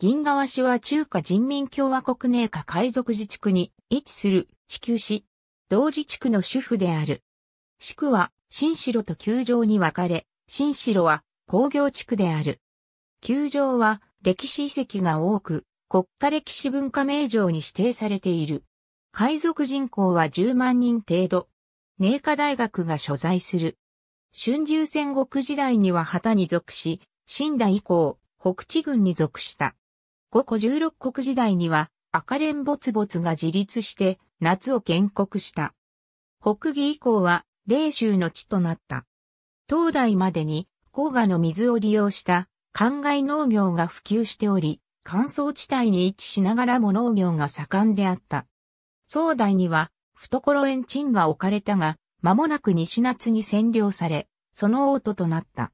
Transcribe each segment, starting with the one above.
銀河市は中華人民共和国寧夏海賊自治区に位置する地球市。同自治区の主婦である。市区は新城と球場に分かれ、新城は工業地区である。球場は歴史遺跡が多く、国家歴史文化名城に指定されている。海賊人口は10万人程度。寧夏大学が所在する。春秋戦国時代には旗に属し、新田以降、北地軍に属した。五個十六国時代には赤蓮没ツが自立して夏を建国した。北義以降は霊州の地となった。東大までに黄河の水を利用した灌漑農業が普及しており、乾燥地帯に位置しながらも農業が盛んであった。壮大には懐園賃が置かれたが、間もなく西夏に占領され、その王都となった。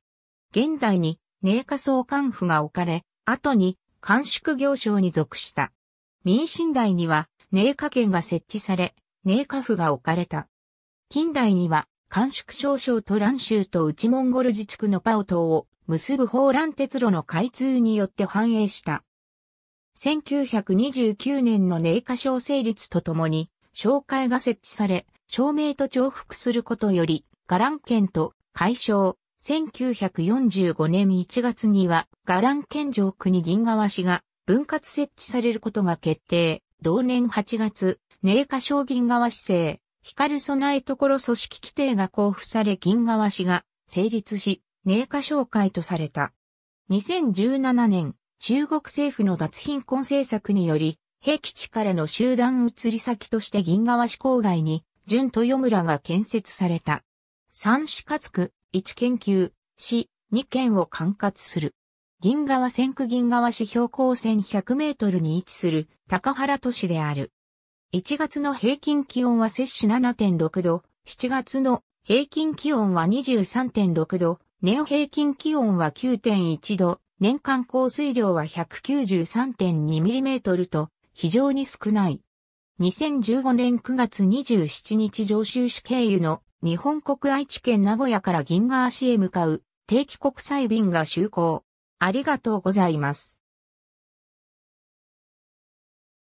現代に、寧夏総監府が置かれ、後に完縮行省に属した。民進代には、寧夏県が設置され、寧夏府が置かれた。近代には、完縮少省と蘭州と内モンゴル自治区のパオ島を結ぶ法蘭鉄路の開通によって繁栄した。1929年の寧夏省成立とともに、省会が設置され、省名と重複することより、ガラン県と解消、1945年1月には、ガラン県上国銀河市が分割設置されることが決定。同年8月、寧夏省銀河市制、光備えところ組織規定が交付され銀河市が成立し、寧夏省会とされた。2017年、中国政府の脱貧困政策により、平基地からの集団移り先として銀河市郊外に、純豊村が建設された。三市勝区、1研究、市、2県を管轄する。銀は線区銀は市標高1100メートルに位置する高原都市である。1月の平均気温は摂氏7.6度、7月の平均気温は23.6度、年平均気温は9.1度、年間降水量は1 9 3 2トルと非常に少ない。2015年9月27日上州市経由の日本国愛知県名古屋から銀河市へ向かう定期国際便が就航。ありがとうございます。